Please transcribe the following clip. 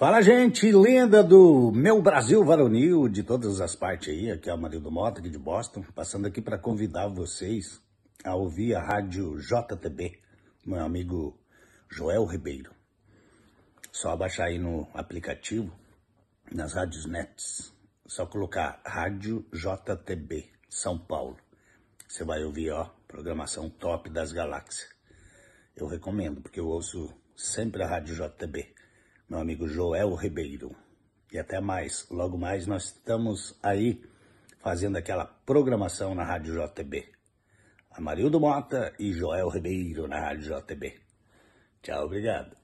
Fala, gente linda do meu Brasil varonil, de todas as partes aí. Aqui é o Marido Mota, aqui de Boston, passando aqui para convidar vocês a ouvir a rádio JTB, meu amigo Joel Ribeiro. Só baixar aí no aplicativo, nas rádios nets. Só colocar Rádio JTB, São Paulo. Você vai ouvir, ó, programação top das galáxias. Eu recomendo, porque eu ouço sempre a Rádio JTB meu amigo Joel Ribeiro. E até mais, logo mais nós estamos aí fazendo aquela programação na Rádio JTB. Amarildo Mota e Joel Ribeiro na Rádio JTB. Tchau, obrigado.